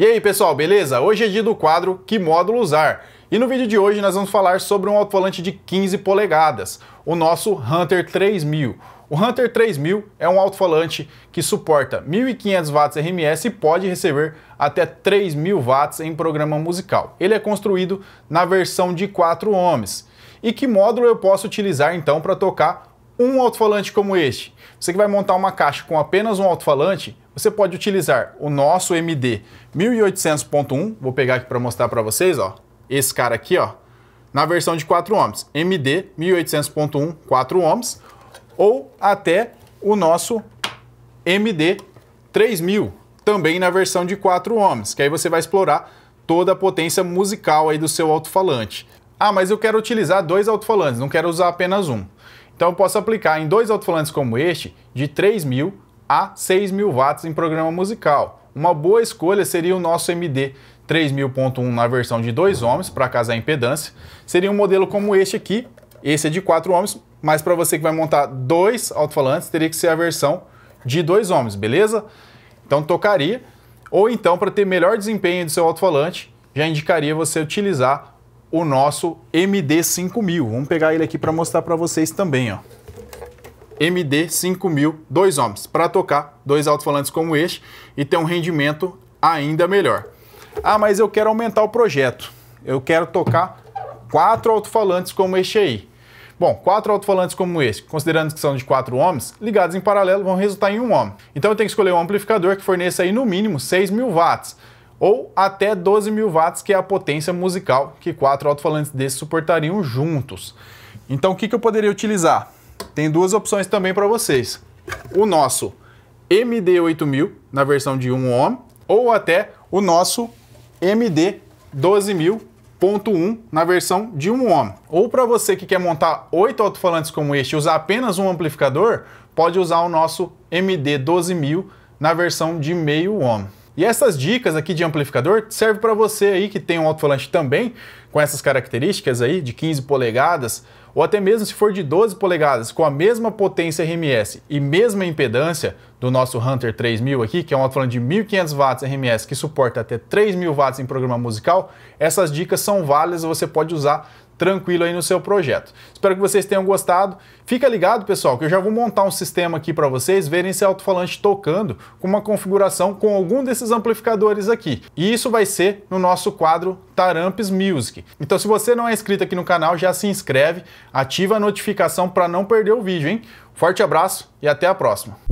E aí pessoal, beleza? Hoje é dia do quadro Que módulo usar? E no vídeo de hoje nós vamos falar sobre um alto-falante de 15 polegadas, o nosso Hunter 3000. O Hunter 3000 é um alto-falante que suporta 1500 watts RMS e pode receber até 3000 watts em programa musical. Ele é construído na versão de 4 ohms. E que módulo eu posso utilizar então para tocar um alto-falante como este, você que vai montar uma caixa com apenas um alto-falante, você pode utilizar o nosso MD 1800.1, vou pegar aqui para mostrar para vocês, ó, esse cara aqui, ó, na versão de 4 ohms, MD 1800.1 4 ohms, ou até o nosso MD 3000, também na versão de 4 ohms, que aí você vai explorar toda a potência musical aí do seu alto-falante. Ah, mas eu quero utilizar dois alto-falantes, não quero usar apenas um. Então eu posso aplicar em dois alto-falantes como este de 3.000 a 6.000 watts em programa musical. Uma boa escolha seria o nosso MD 3000.1 na versão de 2 ohms para casar impedância. Seria um modelo como este aqui, esse é de 4 ohms, mas para você que vai montar dois alto-falantes teria que ser a versão de 2 ohms, beleza? Então tocaria. Ou então, para ter melhor desempenho do seu alto-falante, já indicaria você utilizar o nosso MD5000. Vamos pegar ele aqui para mostrar para vocês também, ó. MD5000, 2 ohms, para tocar dois alto-falantes como este e ter um rendimento ainda melhor. Ah, mas eu quero aumentar o projeto. Eu quero tocar quatro alto-falantes como este aí. Bom, quatro alto-falantes como este, considerando que são de 4 ohms, ligados em paralelo vão resultar em 1 ohm. Então eu tenho que escolher um amplificador que forneça aí no mínimo 6.000 watts ou até 12 mil watts, que é a potência musical que quatro alto-falantes desses suportariam juntos. Então o que, que eu poderia utilizar? Tem duas opções também para vocês. O nosso MD8000, na versão de 1 ohm, ou até o nosso MD12000.1 na versão de 1 ohm. Ou para você que quer montar oito alto-falantes como este e usar apenas um amplificador, pode usar o nosso MD12000 na versão de meio ohm. E essas dicas aqui de amplificador servem para você aí que tem um alto-falante também com essas características aí de 15 polegadas ou até mesmo se for de 12 polegadas com a mesma potência RMS e mesma impedância do nosso Hunter 3000 aqui, que é um alto-falante de 1500 watts RMS que suporta até 3000 watts em programa musical, essas dicas são válidas, você pode usar tranquilo aí no seu projeto. Espero que vocês tenham gostado. Fica ligado, pessoal, que eu já vou montar um sistema aqui para vocês verem esse alto-falante tocando com uma configuração com algum desses amplificadores aqui. E isso vai ser no nosso quadro Taramps Music. Então, se você não é inscrito aqui no canal, já se inscreve, ativa a notificação para não perder o vídeo, hein? Forte abraço e até a próxima.